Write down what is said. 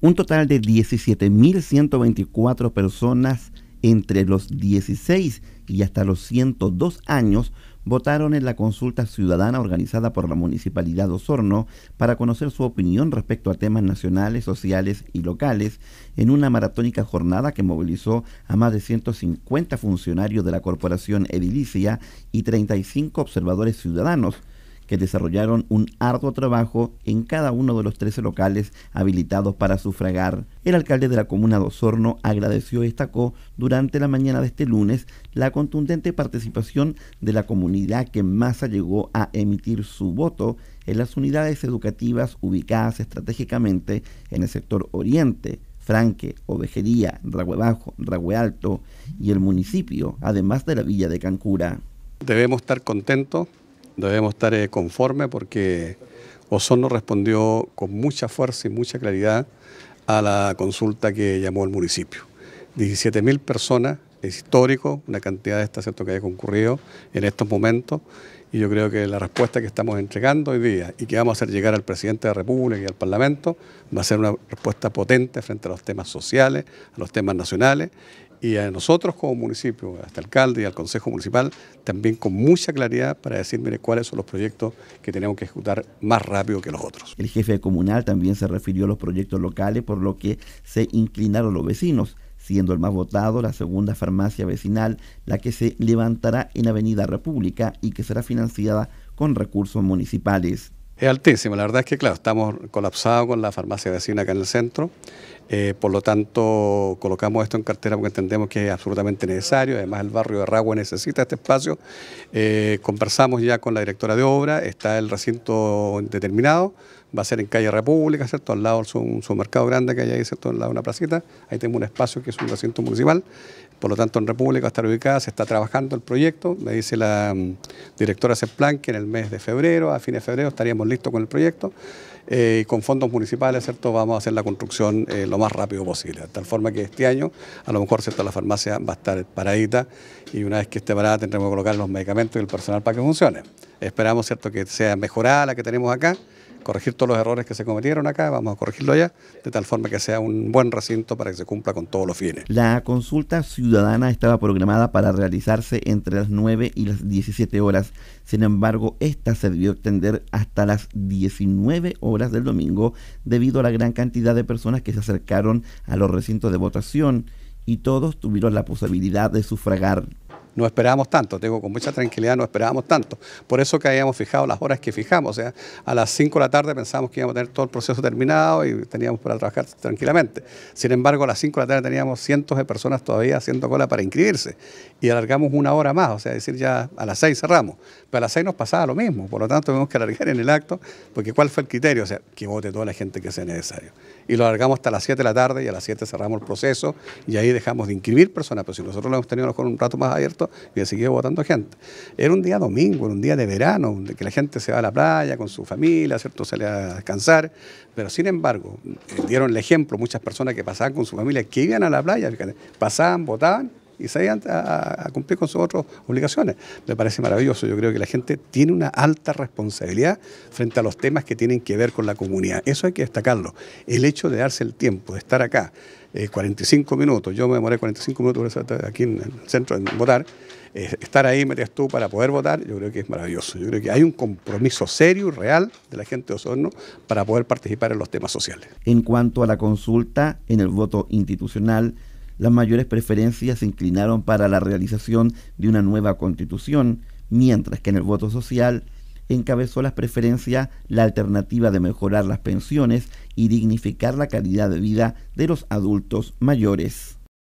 un total de 17.124 personas entre los 16 y hasta los 102 años votaron en la consulta ciudadana organizada por la Municipalidad de Osorno para conocer su opinión respecto a temas nacionales, sociales y locales en una maratónica jornada que movilizó a más de 150 funcionarios de la Corporación Edilicia y 35 observadores ciudadanos que desarrollaron un arduo trabajo en cada uno de los 13 locales habilitados para sufragar. El alcalde de la comuna de Osorno agradeció y destacó durante la mañana de este lunes la contundente participación de la comunidad que más masa llegó a emitir su voto en las unidades educativas ubicadas estratégicamente en el sector oriente, Franque, Ovejería, Ragüe Bajo, Ragüe Alto y el municipio, además de la villa de Cancura. Debemos estar contentos debemos estar eh, conformes porque Osorno respondió con mucha fuerza y mucha claridad a la consulta que llamó el municipio. 17.000 personas, es histórico, una cantidad de esta que haya concurrido en estos momentos y yo creo que la respuesta que estamos entregando hoy día y que vamos a hacer llegar al presidente de la República y al Parlamento va a ser una respuesta potente frente a los temas sociales, a los temas nacionales y a nosotros como municipio, hasta alcalde y al Consejo Municipal, también con mucha claridad para decirme cuáles son los proyectos que tenemos que ejecutar más rápido que los otros. El jefe comunal también se refirió a los proyectos locales, por lo que se inclinaron los vecinos, siendo el más votado la segunda farmacia vecinal, la que se levantará en Avenida República y que será financiada con recursos municipales. Es altísimo, la verdad es que, claro, estamos colapsados con la farmacia vecina acá en el centro. Eh, por lo tanto, colocamos esto en cartera porque entendemos que es absolutamente necesario. Además, el barrio de Ragua necesita este espacio. Eh, conversamos ya con la directora de obra, está el recinto determinado, va a ser en calle República, ¿cierto? Al lado de un supermercado grande que hay ahí, ¿cierto? Al lado de una placita. Ahí tenemos un espacio que es un recinto municipal. Por lo tanto, en República va a estar ubicada, se está trabajando el proyecto. Me dice la mm, directora Ceplan que en el mes de febrero, a fines de febrero, estaríamos listos con el proyecto. Eh, con fondos municipales, ¿cierto? Vamos a hacer la construcción. lo más rápido posible. De tal forma que este año, a lo mejor, ¿cierto? la farmacia va a estar paradita y una vez que esté parada tendremos que colocar los medicamentos y el personal para que funcione. Esperamos ¿cierto? que sea mejorada la que tenemos acá corregir todos los errores que se cometieron acá, vamos a corregirlo ya, de tal forma que sea un buen recinto para que se cumpla con todos los fines. La consulta ciudadana estaba programada para realizarse entre las 9 y las 17 horas. Sin embargo, esta se debió extender hasta las 19 horas del domingo debido a la gran cantidad de personas que se acercaron a los recintos de votación y todos tuvieron la posibilidad de sufragar no esperábamos tanto, tengo con mucha tranquilidad, no esperábamos tanto. Por eso que habíamos fijado las horas que fijamos, o sea, a las 5 de la tarde pensábamos que íbamos a tener todo el proceso terminado y teníamos para trabajar tranquilamente. Sin embargo, a las 5 de la tarde teníamos cientos de personas todavía haciendo cola para inscribirse y alargamos una hora más, o sea, decir ya a las 6 cerramos, pero a las 6 nos pasaba lo mismo, por lo tanto tuvimos que alargar en el acto, porque ¿cuál fue el criterio? O sea, que vote toda la gente que sea necesario. Y lo alargamos hasta las 7 de la tarde y a las 7 cerramos el proceso y ahí dejamos de inscribir personas, pero si nosotros lo hemos tenido un rato más abierto, y y siguió votando gente. Era un día domingo, era un día de verano, donde que la gente se va a la playa con su familia, ¿cierto? Sale a descansar, pero sin embargo, eh, dieron el ejemplo muchas personas que pasaban con su familia, que iban a la playa, pasaban, votaban y se a, a, cumplir con sus otras obligaciones. Me parece maravilloso. Yo creo que la gente tiene una alta responsabilidad frente a los temas que tienen que ver con la comunidad. Eso hay que destacarlo. El hecho de darse el tiempo, de estar acá 45 eh, minutos, yo me demoré 45 minutos aquí en el centro en votar, eh, estar ahí, metes tú, para poder votar, yo creo que es maravilloso. Yo creo que hay un compromiso serio y real de la gente de Osorno para poder participar en los temas sociales. En cuanto a la consulta en el voto institucional, las mayores preferencias se inclinaron para la realización de una nueva constitución, mientras que en el voto social encabezó las preferencias la alternativa de mejorar las pensiones y dignificar la calidad de vida de los adultos mayores.